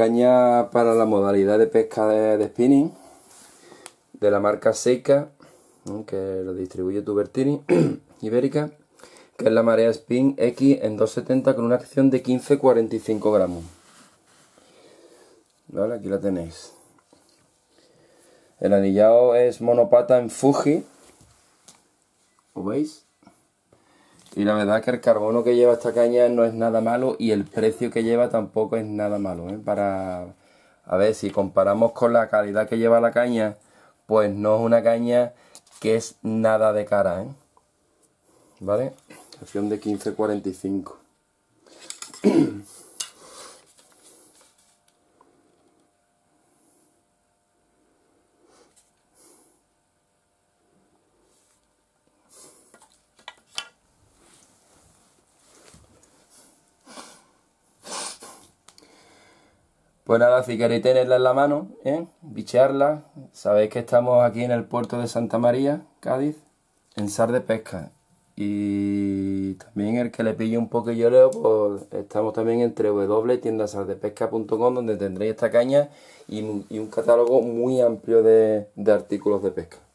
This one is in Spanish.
Caña para la modalidad de pesca de, spinning de la marca Seika, que lo distribuye Tubertini, ibérica, que es la marea Spin X en 270 con una acción de 15-45 gramos. aquí la tenéis. El anillado es monopata en Fuji. ¿Lo veis? Y la verdad que el carbono que lleva esta caña no es nada malo y el precio que lleva tampoco es nada malo. ¿eh? Para, a ver, si comparamos con la calidad que lleva la caña, pues no es una caña que es nada de cara. ¿eh? ¿Vale? Acción de 1545. Pues nada, si queréis tenerla en la mano, ¿eh? bichearla, sabéis que estamos aquí en el puerto de Santa María, Cádiz, en Sar de Pesca. Y también el que le pille un poco lloreo, pues estamos también entre www.tiendasardepesca.com donde tendréis esta caña y, un catálogo muy amplio de, de artículos de pesca.